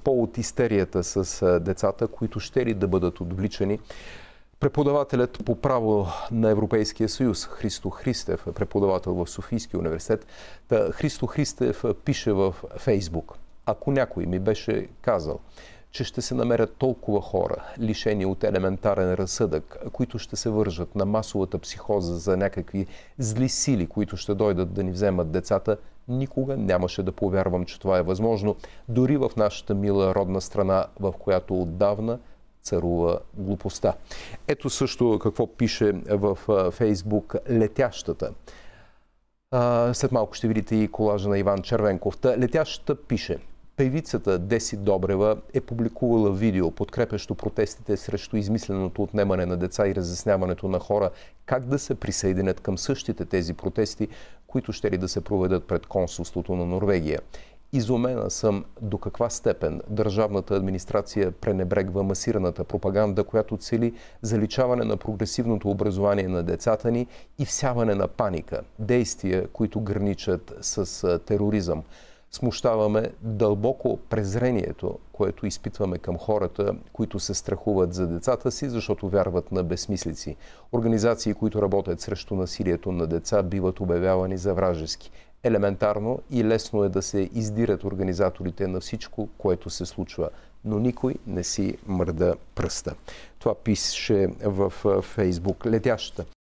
повод истерията с децата, които ще ли да бъдат отвличани. Преподавателят по право на Европейския съюз Христо Христев е преподавател в Софийския университет. Христо Христев пише в Фейсбук. Ако някой ми беше казал, че ще се намерят толкова хора, лишени от елементарен разсъдък, които ще се вържат на масовата психоза за някакви зли сили, които ще дойдат да ни вземат децата, никога нямаше да повярвам, че това е възможно, дори в нашата мила родна страна, в която отдавна царува глупостта. Ето също какво пише в Фейсбук летящата. След малко ще видите и колажа на Иван Червенков. Та летящата пише – Певицата Деси Добрева е публикувала видео, подкрепящо протестите срещу измисленото отнемане на деца и разясняването на хора как да се присъединят към същите тези протести, които ще ли да се проведат пред консулството на Норвегия. Изумена съм до каква степен държавната администрация пренебрегва масираната пропаганда, която цели заличаване на прогресивното образование на децата ни и всяване на паника, действия, които граничат с тероризъм смущаваме дълбоко презрението, което изпитваме към хората, които се страхуват за децата си, защото вярват на безсмислици. Организации, които работят срещу насилието на деца, биват обявявани за вражески. Елементарно и лесно е да се издират организаторите на всичко, което се случва но никой не си мърда пръста. Това пише в Фейсбук. Летящата